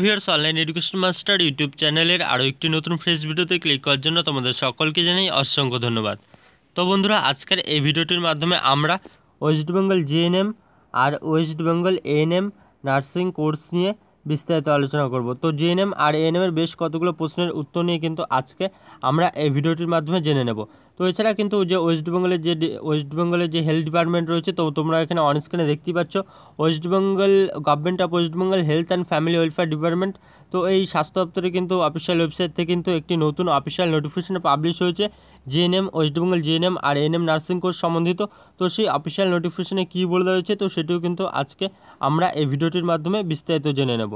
viewers online education master YouTube চ্যানেলের আরও একটি নতুন ফ্রেশ ভিডিওতে ক্লিক করার জন্য তোমাদের সকলকে জানাই অসংখ্য ধন্যবাদ তো বন্ধুরা আজকের এই ভিডিওটির মাধ্যমে আমরা ওয়েস্ট বেঙ্গল জিএনএম আর West Bengal ANM nursing course নিয়ে বিস্তারিত আলোচনা করব তো জিএনএম আর এর বেশ কতগুলো প্রশ্নের উত্তর নিয়ে কিন্তু আজকে আমরা এই ভিডিওটির মাধ্যমে জেনে নেব তো এছাড়া কিন্তু যে ওয়েস্টবেঙ্গলের যে ওয়েস্টবেঙ্গলের যে হেলথ ডিপার্টমেন্ট রয়েছে তো তোমরা এখানে অন স্ক্রিনে দেখতেই পাচ্ছ West Bengal government of West Bengal health and family welfare department তো এই স্বাস্থ্য দপ্তরে কিন্তু অফিসিয়াল ওয়েবসাইট থেকে কিন্তু একটি নতুন অফিসিয়াল নোটিফিকেশন পাবলিশ হয়েছে জিএনএম ওয়েস্টবেঙ্গল জিএনএম আর এনএম নার্সিং কোর্স সম্বন্ধিত তো সেই অফিসিয়াল নোটিফিকেশনে কী বলে রয়েছে তো সেটিও কিন্তু আজকে আমরা এই ভিডিওটির মাধ্যমে বিস্তারিত জেনে নেব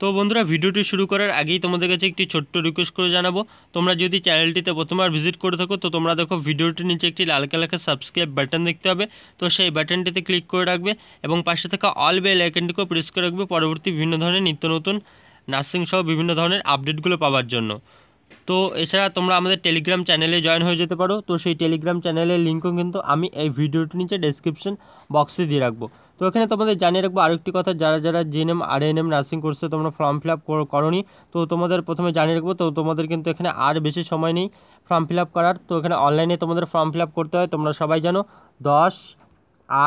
তো বন্ধুরা ভিডিওটি শুরু করার আগেই তোমাদের কাছে একটি ছোট্ট রিকোয়েস্ট করে জানাবো তোমরা যদি চ্যানেলটিতে প্রথমবার ভিজিট করে থাকো তো তোমরা দেখো ভিডিওটির নিচে একটি লাল কালাকে সাবস্ক্রাইব বাটন দেখতে হবে তো সেই বাটনটিতে ক্লিক করে রাখবে এবং পাশে থাকা অল বেল আইকনটিকেও প্রেস করে রাখবে পরবর্তী বিভিন্ন ধরনের নিত্য নতুন নার্সিং সহ বিভিন্ন ধরনের আপডেটগুলো পাওয়ার জন্য তো এছাড়া তোমরা আমাদের টেলিগ্রাম চ্যানেলে জয়েন হয়ে যেতে পারো তো সেই টেলিগ্রাম চ্যানেলের লিঙ্কও কিন্তু আমি এই ভিডিওটির নিচে ডেসক্রিপশন বক্সে দিয়ে রাখবো তো এখানে তোমাদের জানিয়ে রাখবো আরেকটি কথা যারা যারা জিএনএম আর এম নার্সিং কোর্সে তোমরা ফর্ম ফিল আপ নি তো তোমাদের প্রথমে জানিয়ে রাখবো তো তোমাদের কিন্তু এখানে আর বেশি সময় নেই ফর্ম ফিল আপ করার তো এখানে অনলাইনে তোমাদের ফর্ম ফিল আপ করতে হয় তোমরা সবাই জানো দশ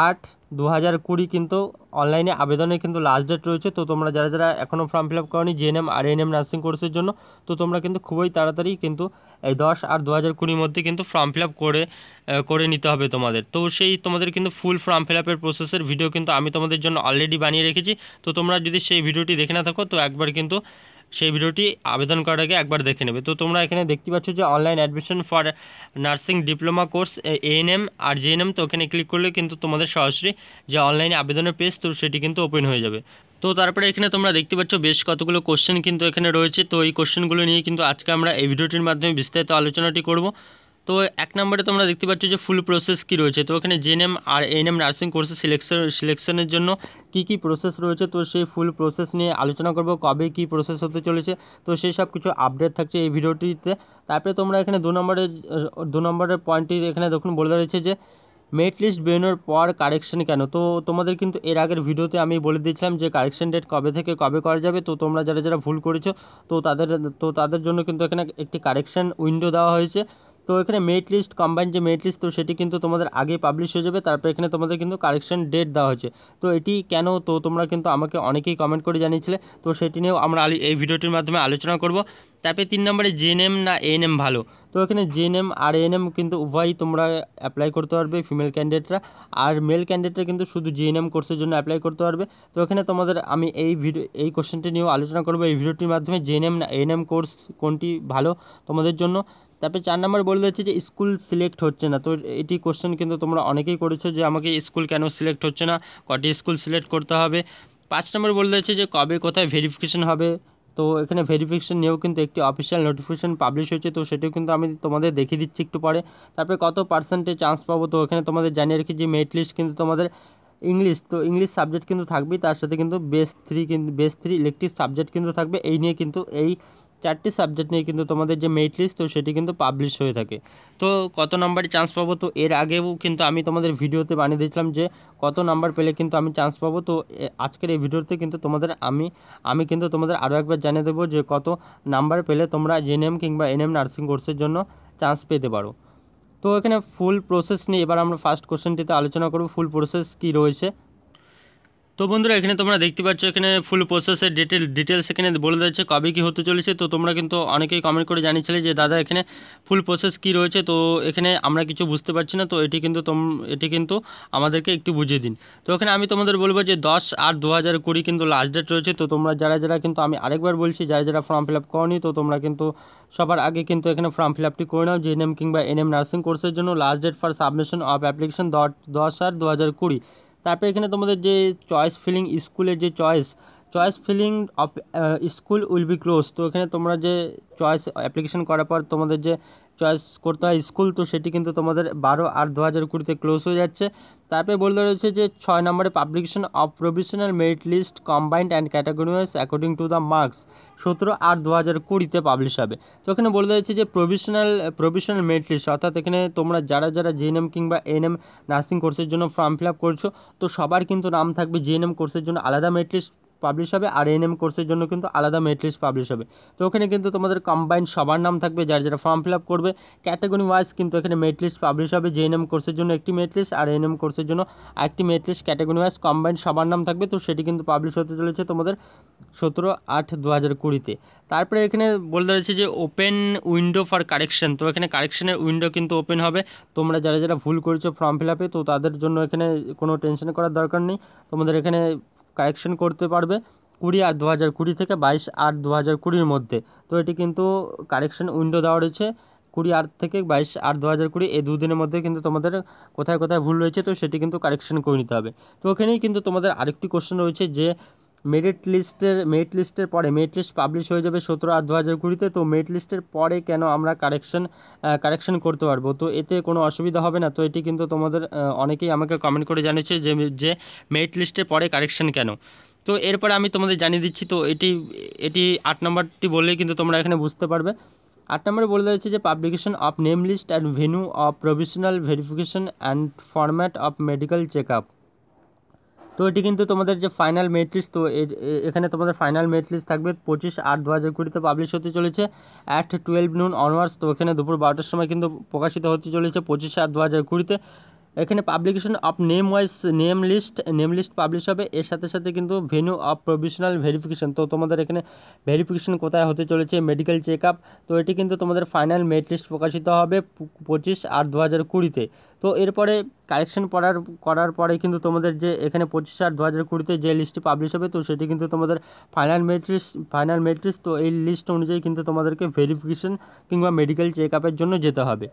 আট দু হাজার কুড়ি কিন্তু অনলাইনে আবেদনের কিন্তু লাস্ট ডেট রয়েছে তো তোমরা যারা যারা এখনও ফর্ম ফিল আপ করনি জেএনএম আর এনএম নার্সিং কোর্সের জন্য তো তোমরা কিন্তু খুবই তাড়াতাড়ি কিন্তু এই দশ আর দু হাজার কুড়ির মধ্যে কিন্তু ফর্ম ফিল আপ করে করে নিতে হবে তোমাদের তো সেই তোমাদের কিন্তু ফুল ফর্ম ফিল আপের প্রসেসের ভিডিও কিন্তু আমি তোমাদের জন্য অলরেডি বানিয়ে রেখেছি তো তোমরা যদি সেই ভিডিওটি দেখে না থাকো তো একবার কিন্তু সেই ভিডিওটি আবেদন করার আগে একবার দেখে নেবে তো তোমরা এখানে দেখতে পাচ্ছ যে online admission for nursing diploma course ANM আর জিএনএম তো এখানে ক্লিক করলে কিন্তু তোমাদের সরাসরি যে অনলাইনে আবেদনের পেজ তো সেটি কিন্তু ওপেন হয়ে যাবে তো তারপরে এখানে তোমরা দেখতে পাচ্ছ বেশ কতগুলো কোশ্চেন কিন্তু এখানে রয়েছে তো এই কোশ্চেনগুলো নিয়ে কিন্তু আজকে আমরা এই ভিডিওটির মাধ্যমে বিস্তারিত আলোচনাটি করবো তো এক নম্বরে তোমরা দেখতে পাচ্ছ যে ফুল প্রসেস কি রয়েছে তো এখানে জেনএম আর এম নার্সিং কোর্সে সিলেকশন সিলেকশনের জন্য কি কি প্রসেস রয়েছে তো সেই ফুল প্রসেস নিয়ে আলোচনা করব কবে কি প্রসেস হতে চলেছে তো সেই সব কিছু আপডেট থাকছে এই ভিডিওটিতে তারপরে তোমরা এখানে দু নম্বরে দু নম্বরের পয়েন্টটি এখানে দেখুন বলে রয়েছে যে মেট লিস্ট বেরোনোর পর কারেকশন কেন তো তোমাদের কিন্তু এর আগের ভিডিওতে আমি বলে দিয়েছিলাম যে কারেকশন ডেট কবে থেকে কবে করা যাবে তো তোমরা যারা যারা ভুল করেছো তো তাদের তো তাদের জন্য কিন্তু এখানে একটি কারেকশন উইন্ডো দেওয়া হয়েছে তো এখানে মেট লিস্ট কম্বাইন যে মেট লিস্ট তো সেটি কিন্তু তোমাদের আগে পাবলিশ হয়ে যাবে তারপর এখানে তোমাদের কিন্তু কারেকশন ডেট দেওয়া হয়েছে তো এটি কেন তো তোমরা কিন্তু আমাকে অনেকেই কমেন্ট করে জানিয়েছিলে তো সেটি নিয়েও আমরা এই ভিডিওটির মাধ্যমে আলোচনা করব তারপরে তিন নম্বরে জেএনএম না এএনএম ভালো তো এখানে জেএনএম আর এএনএম কিন্তু উভয়ই তোমরা অ্যাপ্লাই করতে পারবে ফিমেল ক্যান্ডিডেটরা আর মেল ক্যান্ডিডেটরা কিন্তু শুধু জেএনএম কোর্সের জন্য অ্যাপ্লাই করতে পারবে তো এখানে তোমাদের আমি এই ভিডিও এই কোশ্চেনটি নিয়েও আলোচনা করবো এই ভিডিওটির মাধ্যমে জেএনএম না এএনএম কোর্স কোনটি ভালো তোমাদের জন্য তারপরে চার নম্বর বলে দিচ্ছে যে স্কুল সিলেক্ট হচ্ছে না তো এটি কোশ্চেন কিন্তু তোমরা অনেকেই করেছো যে আমাকে স্কুল কেন সিলেক্ট হচ্ছে না কটি স্কুল সিলেক্ট করতে হবে পাঁচ নম্বর বলে দিচ্ছে যে কবে কোথায় ভেরিফিকেশন হবে তো এখানে ভেরিফিকেশন নিয়েও কিন্তু একটি অফিসিয়াল নোটিফিকেশন পাবলিশ হয়েছে তো সেটিও কিন্তু আমি তোমাদের দেখিয়ে দিচ্ছি একটু পরে তারপরে কত পার্সেন্টে চান্স পাবো তো এখানে তোমাদের জানিয়ে রাখি যে মেরিট লিস্ট কিন্তু তোমাদের ইংলিশ তো ইংলিশ সাবজেক্ট কিন্তু থাকবেই তার সাথে কিন্তু বেস থ্রি কিন্তু বেস থ্রি ইলেকট্রিক সাবজেক্ট কিন্তু থাকবে এই নিয়ে কিন্তু এই চারটি সাবজেক্ট নিয়ে কিন্তু তোমাদের যে মেরিট লিস্ট তো সেটি কিন্তু পাবলিশ হয়ে থাকে তো কত নাম্বারে চান্স পাবো তো এর আগেও কিন্তু আমি তোমাদের ভিডিওতে বানিয়ে দিয়েছিলাম যে কত নাম্বার পেলে কিন্তু আমি চান্স পাবো তো আজকের এই ভিডিওতে কিন্তু তোমাদের আমি আমি কিন্তু তোমাদের আরও একবার জানিয়ে দেবো যে কত নাম্বার পেলে তোমরা জেনএম কিংবা এনএম নার্সিং কোর্সের জন্য চান্স পেতে পারো তো এখানে ফুল প্রসেস নিয়ে এবার আমরা ফার্স্ট কোশ্চেনটিতে আলোচনা করব ফুল প্রসেস কি রয়েছে তো বন্ধুরা এখানে তোমরা দেখতে পাচ্ছ এখানে ফুল প্রসেসের ডিটেল ডিটেলস এখানে বলে দিচ্ছে কবে কী হতে চলেছে তো তোমরা কিন্তু অনেকেই কমেন্ট করে জানিয়েছিলে যে দাদা এখানে ফুল প্রসেস কি রয়েছে তো এখানে আমরা কিছু বুঝতে পারছি না তো এটি কিন্তু তোম এটি কিন্তু আমাদেরকে একটু বুঝিয়ে দিন তো এখানে আমি তোমাদের বলবো যে দশ আট দু হাজার কুড়ি কিন্তু লাস্ট ডেট রয়েছে তো তোমরা যারা যারা কিন্তু আমি আরেকবার বলছি যারা যারা ফর্ম ফিল আপ করি তো তোমরা কিন্তু সবার আগে কিন্তু এখানে ফর্ম ফিল আপটি করে নাও জেএনএম কিংবা এনএম নার্সিং কোর্সের জন্য last date for submission of application দশ আট দু হাজার কুড়ি তারপরে এখানে তোমাদের যে চয়েস ফিলিং স্কুলের যে choice choice filling of school will be close তো এখানে তোমরা যে চয়েস অ্যাপ্লিকেশন করার পর তোমাদের যে চয়েস করতে হয় স্কুল তো সেটি কিন্তু তোমাদের বারো আট দু হাজার কুড়িতে ক্লোজ হয়ে যাচ্ছে তারপরে বলতে রয়েছে যে ছয় নম্বরে publication of provisional merit list combined and categories according to the marks সতেরো আট দু হাজার কুড়িতে পাবলিশ হবে তো এখানে বলে দিয়েছে যে প্রভিশনাল প্রভিশনাল মেরিট লিস্ট অর্থাৎ এখানে তোমরা যারা যারা জেএনএম কিংবা এএনএম নার্সিং কোর্সের জন্য ফর্ম ফিল আপ করছো তো সবার কিন্তু নাম থাকবে জিএনএম কোর্সের জন্য আলাদা মেরিট লিস্ট পাবলিশ হবে আর এনএম কোর্সের জন্য কিন্তু আলাদা মেরিট পাবলিশ হবে তো ওখানে কিন্তু তোমাদের কম্বাইন সবার নাম থাকবে যারা যারা ফর্ম ফিল আপ করবে ক্যাটাগরি ওয়াইজ কিন্তু এখানে মেরিট পাবলিশ হবে জে এনএম কোর্সের জন্য একটি মেরিট আর এনএম কোর্সের জন্য একটি মেরিট ক্যাটাগরি ওয়াইজ কম্বাইন সবার নাম থাকবে তো সেটি কিন্তু পাবলিশ হতে চলেছে তোমাদের সতেরো আট দু হাজার কুড়িতে তারপরে এখানে বলতে রয়েছে যে ওপেন উইন্ডো ফর কারেকশন তো এখানে কারেকশনের উইন্ডো কিন্তু ওপেন হবে তোমরা যারা যারা ভুল করেছো ফর্ম ফিল আপে তো তাদের জন্য এখানে কোনো টেনশন করার দরকার নেই তোমাদের এখানে কারেকশন করতে পারবে কুড়ি আট দু হাজার কুড়ি থেকে বাইশ আট দু হাজার কুড়ির মধ্যে তো এটি কিন্তু কারেকশন উইন্ডো দেওয়া রয়েছে কুড়ি আট থেকে বাইশ আট দু হাজার কুড়ি এই দুদিনের মধ্যে কিন্তু তোমাদের কোথায় কোথায় ভুল রয়েছে তো সেটি কিন্তু কারেকশন করে নিতে হবে তো ওখানেই কিন্তু তোমাদের আরেকটি কোশ্চেন রয়েছে যে মেরিট লিস্টের মেরিট লিস্টের পরে মেরিট লিস্ট পাবলিশ হয়ে যাবে সতেরো আট দু হাজার কুড়িতে তো মেরিট লিস্টের পরে কেন আমরা কারেকশন কারেকশন করতে পারবো তো এতে কোনো অসুবিধা হবে না তো এটি কিন্তু তোমাদের অনেকেই আমাকে কমেন্ট করে জানিয়েছে যে যে মেরিট লিস্টের পরে কারেকশন কেন তো এরপরে আমি তোমাদের জানিয়ে দিচ্ছি তো এটি এটি আট নম্বরটি বললেই কিন্তু তোমরা এখানে বুঝতে পারবে আট নম্বরে বলে দিয়েছে যে publication of name list and venue of provisional verification and format of medical check up তো এটি কিন্তু তোমাদের যে ফাইনাল মেরিট তো এখানে তোমাদের ফাইনাল মেরিট থাকবে পঁচিশ আট দু হাজার কুড়িতে পাবলিশ হতে চলেছে অ্যাট টুয়েলভ নুন অনওয়ার্স তো এখানে দুপুর বারোটার সময় কিন্তু প্রকাশিত হতে চলেছে পঁচিশ আট দু হাজার কুড়িতে এখানে publication of name wise name list name list publish হবে এর সাথে সাথে কিন্তু ভেনু অফ প্রভিশনাল ভেরিফিকেশন তো তোমাদের এখানে ভেরিফিকেশন কোথায় হতে চলেছে মেডিকেল চেক আপ তো এটি কিন্তু তোমাদের ফাইনাল মেট লিস্ট প্রকাশিত হবে পঁচিশ আট দু হাজার কুড়িতে তো এরপরে কালেকশন পড়ার করার পরে কিন্তু তোমাদের যে এখানে পঁচিশ আট দু হাজার কুড়িতে যে লিস্টটি পাবলিশ হবে তো সেটি কিন্তু তোমাদের ফাইনাল মেট্রিস ফাইনাল মেট্রিস তো এই লিস্ট অনুযায়ী কিন্তু তোমাদেরকে ভেরিফিকেশন কিংবা মেডিকেল চেক আপের জন্য যেতে হবে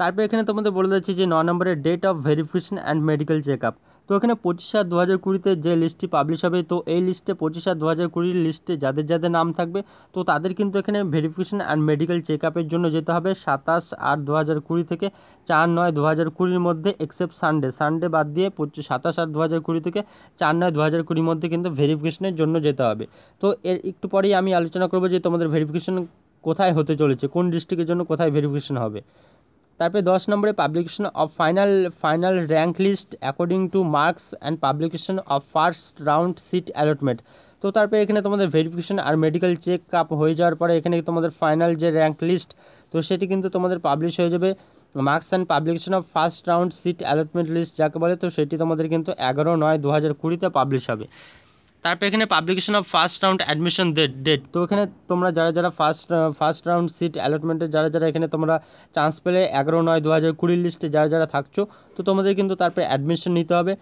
তারপর এখানে তোমাদের বলে দিচ্ছি যে ন নম্বরের date of verification and medical check up তো এখানে পঁচিশ সাত দু হাজার কুড়িতে যে লিস্টটি পাবলিশ হবে তো এই লিস্টে পঁচিশ সাত দু হাজার কুড়ির লিস্টে যাদের যাদের নাম থাকবে তো তাদের কিন্তু এখানে ভেরিফিকেশন অ্যান্ড মেডিকেল চেক আপের জন্য যেতে হবে সাতাশ আট দু হাজার কুড়ি থেকে চার নয় দু হাজার কুড়ির মধ্যে এক্সেপ্ট সানডে সানডে বাদ দিয়ে পঁচিশ সাতাশ আট দু হাজার কুড়ি থেকে চার নয় দু হাজার কুড়ির মধ্যে কিন্তু ভেরিফিকেশনের জন্য যেতে হবে তো এর একটু পরেই আমি আলোচনা করবো যে তোমাদের ভেরিফিকেশন কোথায় হতে চলেছে কোন ডিস্ট্রিক্টের জন্য কোথায় ভেরিফিকেশন হবে তারপরে দশ নম্বরে publication of final final rank list according to marks and publication of first round seat allotment তো তারপরে এখানে তোমাদের ভেরিফিকেশন আর মেডিকেল চেক আপ হয়ে যাওয়ার পরে এখানে তোমাদের ফাইনাল যে র্যাঙ্ক লিস্ট তো সেটি কিন্তু তোমাদের পাবলিশ হয়ে যাবে marks and publication of first round seat allotment list যাকে বলে তো সেটি তোমাদের কিন্তু এগারো নয় দু হাজার কুড়িতে পাবলিশ হবে তারপর এখানে publication of first round admission date তো এখানে তোমরা যারা যারা ফার্স্ট ফার্স্ট রাউন্ড সিট অ্যালটমেন্টে যারা যারা এখানে তোমরা চান্স পেলে এগারো নয় দু হাজার কুড়ির লিস্টে যারা যারা থাকছো তো তোমাদের কিন্তু তারপরে অ্যাডমিশন নিতে হবে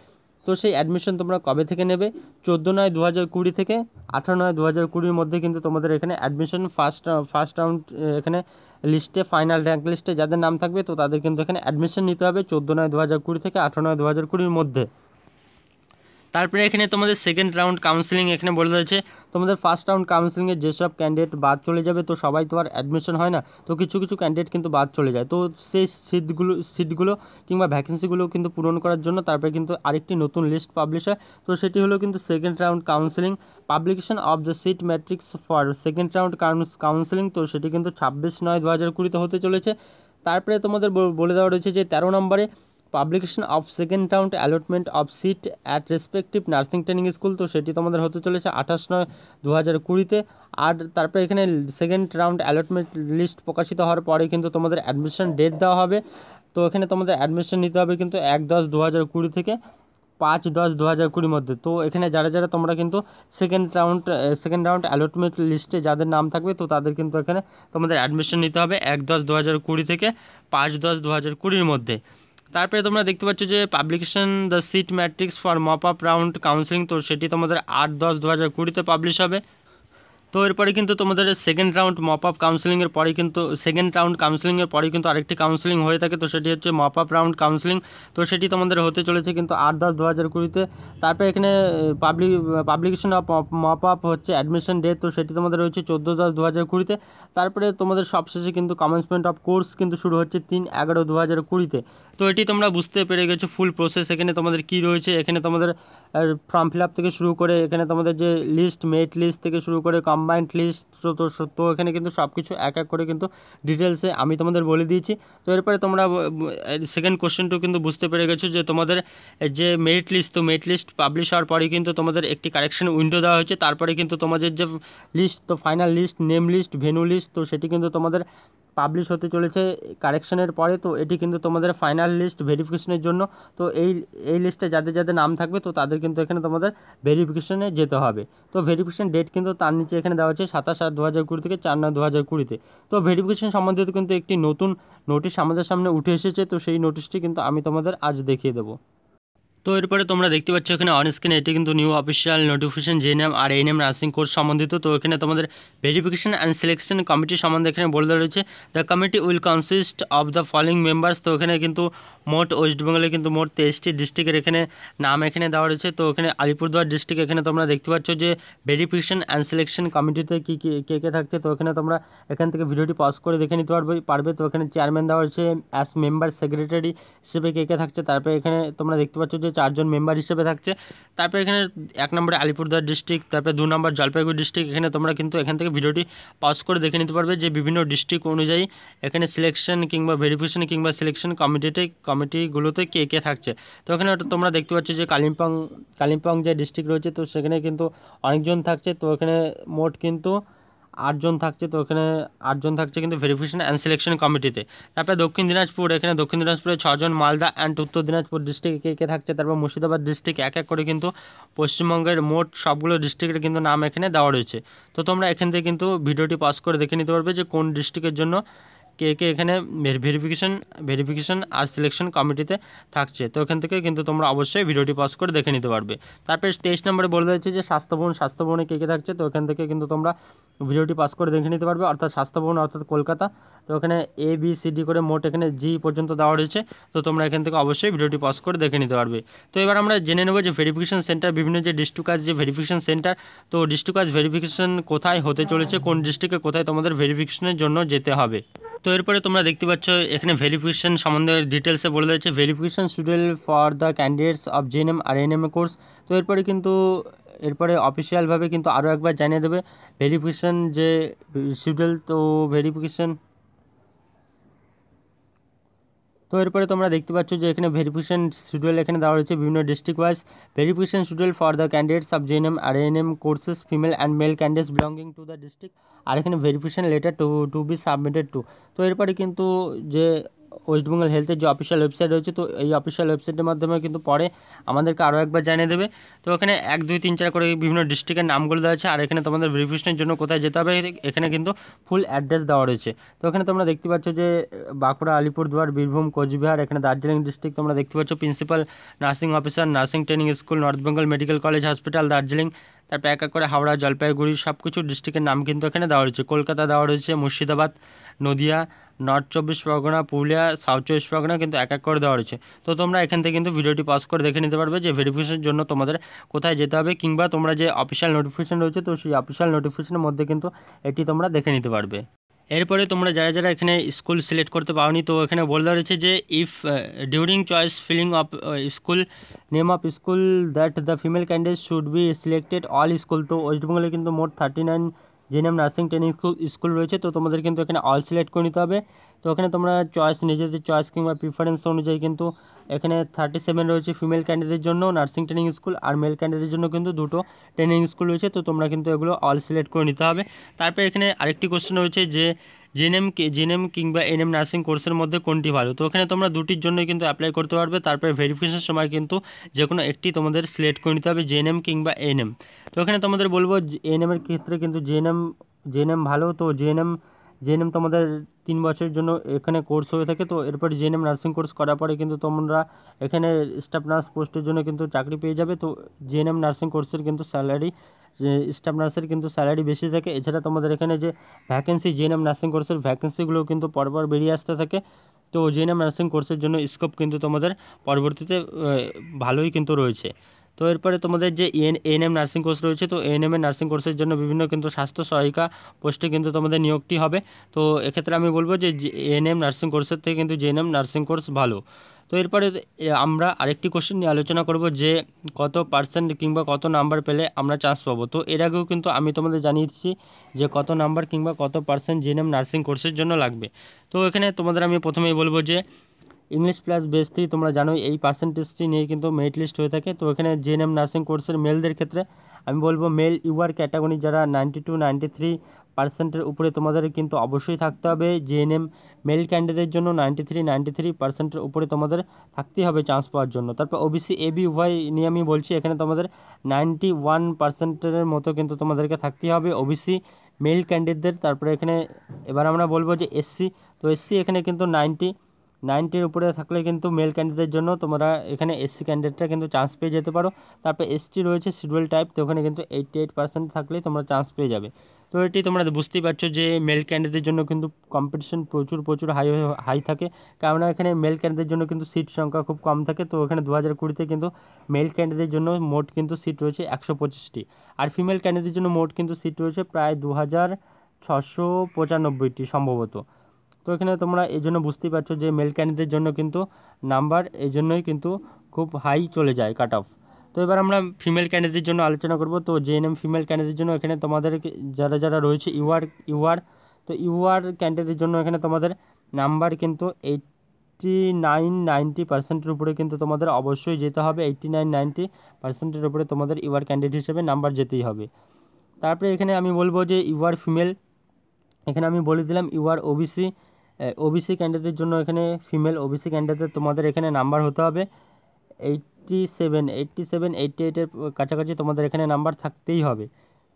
তো সেই অ্যাডমিশন তোমরা কবে থেকে নেবে চোদ্দো নয় দু হাজার কুড়ি থেকে আঠারো নয় দু হাজার কুড়ির মধ্যে কিন্তু তোমাদের এখানে অ্যাডমিশন ফার্স্ট ফার্স্ট রাউন্ড এখানে লিস্টে ফাইনাল র্যাঙ্ক লিস্টে যাদের নাম থাকবে তো তাদের কিন্তু এখানে অ্যাডমিশন নিতে হবে চোদ্দো নয় দু হাজার কুড়ি থেকে আঠারো নয় দু হাজার কুড়ির মধ্যে তারপরে এখানে তোমাদের সেকেন্ড রাউন্ড কাউন্সিলিং এখানে বলে রয়েছে তোমাদের ফার্স্ট রাউন্ড কাউন্সিলিংয়ে যেসব ক্যান্ডিডেট বাদ চলে যাবে তো সবাই তো আর অ্যাডমিশন হয় না তো কিছু কিছু ক্যান্ডিডেট কিন্তু বাদ চলে যায় তো সেই সিটগুলো সিটগুলো কিংবা ভ্যাকেন্সিগুলো কিন্তু পূরণ করার জন্য তারপরে কিন্তু আরেকটি নতুন লিস্ট পাবলিশ হয় তো সেটি হলো কিন্তু second round counselling publication of the seat matrix for second round counselling তো সেটি কিন্তু ছাব্বিশ নয় দু হাজার কুড়িতে হতে চলেছে তারপরে তোমাদের বলে দেওয়া রয়েছে যে তেরো নম্বরে publication of second round allotment of seat at respective nursing training school তো সেটি তোমাদের হতে চলেছে আঠাশ নয় দু হাজার কুড়িতে আর তারপরে এখানে সেকেন্ড রাউন্ড অ্যালটমেন্ট লিস্ট প্রকাশিত হওয়ার পরে কিন্তু তোমাদের অ্যাডমিশন ডেট দেওয়া হবে তো এখানে তোমাদের অ্যাডমিশন নিতে হবে কিন্তু এক দশ দু হাজার কুড়ি থেকে পাঁচ দশ দু হাজার কুড়ির মধ্যে তো এখানে যারা যারা তোমরা কিন্তু second round second round allotment লিস্টে যাদের নাম থাকবে তো তাদের কিন্তু এখানে তোমাদের অ্যাডমিশন নিতে হবে এক দশ দু হাজার কুড়ি থেকে পাঁচ দশ দু হাজার কুড়ির মধ্যে তারপরে তোমরা দেখতে পাচ্ছ যে publication the seat matrix for mop up round counselling তো সেটি তোমাদের আট দশ দু হাজার কুড়িতে পাবলিশ হবে তো এরপরে কিন্তু তোমাদের সেকেন্ড রাউন্ড মপ আপ কাউন্সেলিংয়ের পরে কিন্তু সেকেন্ড রাউন্ড কাউন্সেলিংয়ের পরে কিন্তু আরেকটি কাউন্সেলিং হয়ে থাকে তো সেটি হচ্ছে মপ আপ রাউন্ড কাউন্সেলিং তো সেটি তোমাদের হতে চলেছে কিন্তু আট দশ দু হাজার কুড়িতে তারপরে এখানে public publication of mop up হচ্ছে অ্যাডমিশন ডে তো সেটি তোমাদের রয়েছে চোদ্দো দশ দু হাজার কুড়িতে তারপরে তোমাদের সবশেষে কিন্তু কমেন্সমেন্ট অফ কোর্স কিন্তু শুরু হচ্ছে তিন এগারো দু হাজার কুড়িতে তো এটি তোমরা বুঝতে পেরে গেছো ফুল প্রসেস এখানে তোমাদের কি রয়েছে এখানে তোমাদের ফর্ম ফিল আপ থেকে শুরু করে এখানে তোমাদের যে লিস্ট মেট লিস্ট থেকে শুরু করে কম কম্বাইন্ড লিস্ট তো তো এখানে কিন্তু সব কিছু এক এক করে কিন্তু ডিটেলসে আমি তোমাদের বলে দিয়েছি তো এরপরে তোমরা সেকেন্ড কোশ্চেনটাও কিন্তু বুঝতে পেরে গেছো যে তোমাদের যে মেরিট লিস্ট তো মেরিট লিস্ট পাবলিশ হওয়ার পরেই কিন্তু তোমাদের একটি কারেকশন উইন্ডো দেওয়া হয়েছে তারপরে কিন্তু তোমাদের যে লিস্ট তো final list name list venue list তো সেটি কিন্তু তোমাদের পাবলিশ হতে চলেছে কারেকশনের পরে তো এটি কিন্তু তোমাদের ফাইনাল লিস্ট ভেরিফিকেশনের জন্য তো এই এই লিস্টে যাদের যাদের নাম থাকবে তো তাদের কিন্তু এখানে তোমাদের ভেরিফিকেশনে যেতে হবে তো ভেরিফিকেশন ডেট কিন্তু তার নিচে এখানে দেওয়া হচ্ছে সাতাশ সাত দু হাজার কুড়ি থেকে চার নয় দু হাজার কুড়িতে তো ভেরিফিকেশন সম্বন্ধিত কিন্তু একটি নতুন নোটিশ আমাদের সামনে উঠে এসেছে তো সেই নোটিশটি কিন্তু আমি তোমাদের আজ দেখিয়ে দেবো তো এরপরে তোমরা দেখতে পাচ্ছ এখানে অন স্ক্রিনে এটি কিন্তু new official notification GNM আর এন এম নার্সিং কোর্স সম্বন্ধিত তো এখানে তোমাদের ভেরিফিকেশন অ্যান্ড সিলেকশন কমিটি সম্বন্ধে এখানে বলে দেওয়া রয়েছে the committee will consist of the following members তো এখানে কিন্তু মোট ওয়েস্টবেঙ্গলে কিন্তু মোট তেইশটি ডিস্ট্রিক্টের এখানে নাম এখানে দেওয়া রয়েছে তো এখানে আলিপুরদুয়ার ডিস্ট্রিক্ট এখানে তোমরা দেখতে পাচ্ছ যে ভেরিফিকেশন অ্যান্ড সিলেকশন কমিটিতে কী কী কে কে থাকছে তো এখানে তোমরা এখান থেকে ভিডিওটি পজ করে দেখে নিতে পারবে পারবে তো এখানে চেয়ারম্যান দেওয়া হয়েছে অ্যাস মেম্বার সেক্রেটারি হিসেবে কে কে থাকছে তারপরে এখানে তোমরা দেখতে পাচ্ছ যে চারজন মেম্বার হিসেবে থাকছে তারপরে এখানে এক নম্বরে আলিপুরদুয়ার ডিস্ট্রিক্ট তারপরে দু নম্বর জলপাইগুড়ি ডিস্ট্রিক্ট এখানে তোমরা কিন্তু এখান থেকে ভিডিওটি পজ করে দেখে নিতে পারবে যে বিভিন্ন ডিস্ট্রিক্ট অনুযায়ী এখানে সিলেকশন কিংবা ভেরিফিকেশন কিংবা সিলেকশন কমিটিতে কমিটিগুলোতে কে কে থাকছে তো এখানে তোমরা দেখতে পাচ্ছ যে কালিম্পং কালিম্পং যে ডিস্ট্রিক্ট রয়েছে তো সেখানে কিন্তু অনেকজন থাকছে তো এখানে মোট কিন্তু আটজন থাকছে তো এখানে আটজন থাকছে কিন্তু ভেরিফিকেশন অ্যান্ড সিলেকশন কমিটিতে তারপরে দক্ষিণ দিনাজপুর এখানে দক্ষিণ দিনাজপুরে ছজন মালদা অ্যান্ড উত্তর দিনাজপুর ডিস্ট্রিক্ট কে কে থাকছে তারপর মুর্শিদাবাদ ডিস্ট্রিক্ট এক এক করে কিন্তু পশ্চিমবঙ্গের মোট সবগুলো ডিস্ট্রিক্টের কিন্তু নাম এখানে দেওয়া রয়েছে তো তোমরা এখান থেকে কিন্তু ভিডিওটি পাস করে দেখে নিতে পারবে যে কোন ডিস্ট্রিক্টের জন্য কে কে এখানে ভেরিফিকেশন ভেরিফিকেশন আর সিলেকশন কমিটিতে থাকছে তো এখান থেকে কিন্তু তোমরা অবশ্যই ভিডিওটি পজ করে দেখে নিতে পারবে তারপরে তেইশ নম্বরে বলে দিয়েছে যে স্বাস্থ্যভবন স্বাস্থ্যভবনে কে কে থাকছে তো এখান থেকে কিন্তু তোমরা ভিডিওটি পাস করে দেখে নিতে পারবে অর্থাৎ স্বাস্থ্যভবন অর্থাৎ কলকাতা তো এখানে এ বি সি ডি করে মোট এখানে জি পর্যন্ত দেওয়া রয়েছে তো তোমরা এখান থেকে অবশ্যই ভিডিওটি পজ করে দেখে নিতে পারবে তো এবার আমরা জেনে নেব যে ভেরিফিকেশন সেন্টার বিভিন্ন যে ডিস্ট্রিক্ট কাজ যে ভেরিফিকেশন সেন্টার তো ডিস্ট্রিক্ট কাজ ভেরিফিকেশন কোথায় হতে চলেছে কোন ডিস্ট্রিক্টে কোথায় তোমাদের ভেরিফিকেশনের জন্য যেতে হবে তো এরপরে তোমরা দেখতে পাচ্ছ এখানে ভেরিফিকেশন সম্বন্ধে ডিটেলসে বলে দিয়েছে verification schedule for the candidates of GNM আর এন এনএমএ কোর্স তো এরপরে কিন্তু এরপরে অফিসিয়ালভাবে কিন্তু আরও একবার জানিয়ে দেবে ভেরিফিকেশন যে শিডিউল তো ভেরিফিকেশন এরপরে তোমরা দেখতে পাচ্ছ যে এখানে ভেরিফিকেশন শিডিউল এখানে দেওয়া রয়েছে বিভিন্ন district wise verification schedule for the candidates of GNM আরেনিয়াম courses female and male candidates belonging to the district আর এখানে verification letter to be submitted to তো এরপরে কিন্তু যে ওয়েস্টবেঙ্গল হেলথের যে অফিসিয়াল ওয়েবসাইট রয়েছে তো এই অফিসিয়াল ওয়েবসাইটের মাধ্যমে কিন্তু পরে আমাদেরকে আরও একবার জানিয়ে দেবে তো এখানে এক দুই তিন চার করে বিভিন্ন ডিস্ট্রিক্টের নামগুলো দেওয়া আছে আর এখানে তোমাদের ভেরিফিকেশনের জন্য কোথায় যেতে হবে এখানে কিন্তু ফুল অ্যাড্রেস দেওয়া রয়েছে তো এখানে তোমরা দেখতে পাচ্ছ যে বাঁকুড়া আলিপুরদুয়ার বীরভূম কোচবিহার এখানে দার্জিলিং ডিস্ট্রিক্ট তোমরা দেখতে পাচ্ছ principal nursing officer nursing training school North Bengal medical college hospital Darjeeling তারপর এক এক করে হাওড়া জলপাইগুড়ি সব কিছু ডিস্ট্রিক্টের নাম কিন্তু এখানে দেওয়া রয়েছে কলকাতা দেওয়া রয়েছে মুর্শিদাবাদ নদিয়া নর্থ চব্বিশ পরগনা পুরুলিয়া সাউথ চব্বিশ পরগনা কিন্তু এক এক করে দেওয়া রয়েছে তো তোমরা এখান থেকে কিন্তু ভিডিওটি পাস করে দেখে নিতে পারবে যে ভেরিফিকেশনের জন্য তোমাদের কোথায় যেতে হবে কিংবা তোমরা যে অফিসিয়াল নোটিফিকেশান রয়েছে তো সেই অফিসিয়াল নোটিফিকেশনের মধ্যে কিন্তু এটি তোমরা দেখে নিতে পারবে এরপরে তোমরা যারা যারা এখানে স্কুল সিলেক্ট করতে পারি তো এখানে বলে রয়েছে যে if during choice filling of school name of school that the female candidate should be selected all school তো ওয়েস্টবেঙ্গলে কিন্তু মোট থার্টি নাইন যে নাম নার্সিং ট্রেনিং স্কুল রয়েছে তো তোমাদের কিন্তু এখানে অল সিলেক্ট করে নিতে হবে তো এখানে তোমরা চয়েস নিজেদের চয়েস কিংবা প্রিফারেন্স অনুযায়ী কিন্তু এখানে থার্টি সেভেন রয়েছে ফিমেল ক্যান্ডিডেটের জন্য নার্সিং ট্রেনিং স্কুল আর মেল ক্যান্ডিডেটের জন্য কিন্তু দুটো ট্রেনিং স্কুল রয়েছে তো তোমরা কিন্তু এগুলো অল সিলেক্ট করে নিতে হবে তারপরে এখানে আরেকটি কোশ্চেন রয়েছে যে জেএনএম জেএনএম কিংবা এনএম নার্সিং কোর্সের মধ্যে কোনটি ভালো তো এখানে তোমরা দুটির জন্য কিন্তু অ্যাপ্লাই করতে পারবে তারপরে ভেরিফিকেশন সময় কিন্তু যে কোনো একটি তোমাদের সিলেক্ট করে নিতে হবে জেএনএম কিংবা এনএম তো এখানে তোমাদের বলবো এনএমের ক্ষেত্রে কিন্তু জেএনএম জেএনএম ভালো তো জেএনএম জেএনএম তোমাদের তিন বছরের জন্য এখানে কোর্স হয়ে থাকে তো এরপর জেএনএম নার্সিং কোর্স করার পরে কিন্তু তোমরা এখানে স্টাফ নার্স পোস্টের জন্য কিন্তু চাকরি পেয়ে যাবে তো জেএনএম নার্সিং কোর্সের কিন্তু স্যালারি স্টাফ নার্সের কিন্তু স্যালারি বেশি থাকে এছাড়া তোমাদের এখানে যে ভ্যাকেন্সি এম নার্সিং কোর্সের ভ্যাকেন্সিগুলো কিন্তু পরপর বেরিয়ে আসতে থাকে তো জেএনএম নার্সিং কোর্সের জন্য স্কোপ কিন্তু তোমাদের পরবর্তীতে ভালোই কিন্তু রয়েছে তো এরপরে তোমাদের যে N N M nursing course রয়েছে তো এএনএমের নার্সিং কোর্সের জন্য বিভিন্ন কিন্তু স্বাস্থ্য সহায়িকা পোস্টে কিন্তু তোমাদের নিয়োগটি হবে তো এক্ষেত্রে আমি বলবো যে এন এম নার্সিং কোর্সের থেকে কিন্তু জেএনএম নার্সিং কোর্স ভালো তো এরপরে আমরা আরেকটি কোশ্চেন নিয়ে আলোচনা করব যে কত পার্সেন্ট কিংবা কত নাম্বার পেলে আমরা চান্স পাবো তো এর আগেও কিন্তু আমি তোমাদের জানিয়েছি যে কত নাম্বার কিংবা কত পার্সেন্ট জিএনএম নার্সিং কোর্সের জন্য লাগবে তো এখানে তোমাদের আমি প্রথমেই বলবো যে ইংলিশ প্লাস বেস থ্রি তোমরা জানো এই পার্সেন্টেজটি নিয়ে কিন্তু মেরিট লিস্ট হয়ে থাকে তো এখানে জিএনএম নার্সিং কোর্সের মেলদের ক্ষেত্রে আমি বলবো মেল ইউআর ক্যাটাগরি যারা নাইনটি টু নাইনটি থ্রি পার্সেন্টের উপরে তোমাদের কিন্তু অবশ্যই থাকতে হবে জেএনএম মেল ক্যান্ডিডেটের জন্য নাইনটি থ্রি নাইনটি থ্রি পার্সেন্টের উপরে তোমাদের থাকতেই হবে চান্স পাওয়ার জন্য তারপর ওবিসি এবি উভয় নিয়ে আমি বলছি এখানে তোমাদের নাইনটি ওয়ান পার্সেন্টের মতো কিন্তু তোমাদেরকে থাকতেই হবে ওবিসি মেল ক্যান্ডিডেটদের তারপরে এখানে এবার আমরা বলবো যে এসসি তো এসসি এখানে কিন্তু নাইনটি নাইনটির উপরে থাকলে কিন্তু মেল ক্যান্ডিডেটের জন্য তোমরা এখানে এসসি ক্যান্ডিডেটরা কিন্তু চান্স পেয়ে যেতে পারো তারপর এসটি রয়েছে শিডিউল টাইপ তো ওখানে কিন্তু এইটটি এইট পার্সেন্ট থাকলে তোমরা চান্স পেয়ে যাবে তো এটি তোমরা বুঝতেই পারছো যে মেল ক্যান্ডিডেটের জন্য কিন্তু কম্পিটিশন প্রচুর প্রচুর হাই হাই থাকে কেননা এখানে মেল ক্যান্ডিডেটের জন্য কিন্তু সিট সংখ্যা খুব কম থাকে তো এখানে দু হাজার কুড়িতে কিন্তু মেল ক্যান্ডিডেটের জন্য মোট কিন্তু সিট রয়েছে একশো পঁচিশটি আর ফিমেল ক্যান্ডিডেটের জন্য মোট কিন্তু সিট রয়েছে প্রায় দু হাজার ছশো পঁচানব্বইটি সম্ভবত তো এখানে তোমরা এই জন্য বুঝতেই পারছো যে মেল ক্যান্ডিডেটের জন্য কিন্তু নাম্বার এই জন্যই কিন্তু খুব হাই চলে যায় কাট অফ তো এবার আমরা ফিমেল ক্যান্ডিডেটের জন্য আলোচনা করব তো জে এন এম ফিমেল ক্যান্ডিডেটের জন্য এখানে তোমাদের যারা যারা রয়েছে ইউআর ইউআর তো ইউআর ক্যান্ডিডেটের জন্য এখানে তোমাদের নাম্বার কিন্তু এইটটি নাইন নাইনটি পার্সেন্টের উপরে কিন্তু তোমাদের অবশ্যই যেতে হবে এইটটি নাইন নাইনটি পার্সেন্টের উপরে তোমাদের ইউআর ক্যান্ডিডেট হিসেবে নাম্বার যেতেই হবে তারপরে এখানে আমি বলবো যে ইউআর ফিমেল এখানে আমি বলে দিলাম ইউআর ওবিসি ওবিসি ক্যান্ডিডেটদের জন্য এখানে ফিমেল ওবিসি ক্যান্ডিডেটদের তোমাদের এখানে নাম্বার হতে হবে eighty seven eighty seven eighty এইটের কাছাকাছি তোমাদের এখানে নাম্বার থাকতেই হবে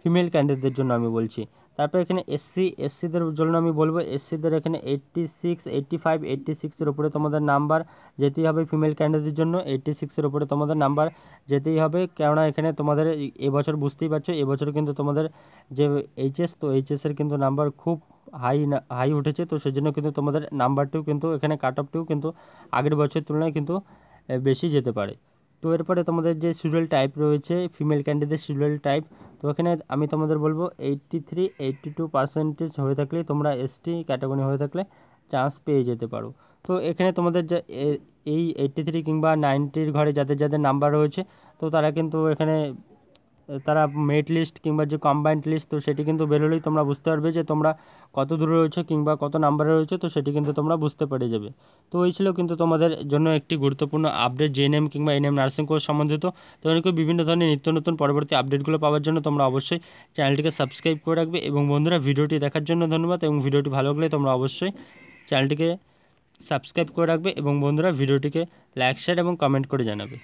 ফিমেল ক্যান্ডিডেটদের জন্য আমি বলছি তারপর এখানে এসসি এসসিদের জন্য আমি বলবো এসসিদের এখানে eighty six eighty five eighty সিক্সের ওপরে তোমাদের নাম্বার যেতেই হবে ফিমেল ক্যান্ডিডেটের জন্য এইটটি সিক্সের ওপরে তোমাদের নাম্বার যেতেই হবে কেননা এখানে তোমাদের এবছর বুঝতেই পারছো এবছর কিন্তু তোমাদের যে এইচএস তো এইচএসের কিন্তু নাম্বার খুব হাই না হাই উঠেছে তো সেজন্য কিন্তু তোমাদের নাম্বারটিও কিন্তু এখানে কাট অফটিও কিন্তু আগের বছরের তুলনায় কিন্তু বেশি যেতে পারে তো এরপরে তোমাদের যে শিডিউল টাইপ রয়েছে ফিমেল ক্যান্ডিডেট শিডিউল টাইপ তো এখানে আমি তোমাদের বলবো eighty three eighty two percentage হয়ে থাকলে তোমরা এসটি ক্যাটাগরি হয়ে থাকলে চান্স পেয়ে যেতে পারো তো এখানে তোমাদের যে এই এইটটি থ্রি কিংবা নাইনটির ঘরে যাদের যাদের নাম্বার রয়েছে তো তারা কিন্তু এখানে তারা মেট লিস্ট কিংবা যে কম্বাইন্ড লিস্ট তো সেটি কিন্তু বেরোলেই তোমরা বুঝতে পারবে যে তোমরা কত দূরে রয়েছে কিংবা কত নাম্বারে রয়েছে তো সেটি কিন্তু তোমরা বুঝতে পেরে যাবে তো এই ছিল কিন্তু তোমাদের জন্য একটি গুরুত্বপূর্ণ আপডেট জেএনএম কিংবা এনএম নার্সিং কোর্স সম্বন্ধিত তো এরকম বিভিন্ন ধরনের নিত্য নতুন পরবর্তী আপডেটগুলো পাওয়ার জন্য তোমরা অবশ্যই চ্যানেলটিকে সাবস্ক্রাইব করে রাখবে এবং বন্ধুরা ভিডিওটি দেখার জন্য ধন্যবাদ এবং ভিডিওটি ভালো লাগলে তোমরা অবশ্যই চ্যানেলটিকে সাবস্ক্রাইব করে রাখবে এবং বন্ধুরা ভিডিওটিকে লাইক শেয়ার এবং কমেন্ট করে জানাবে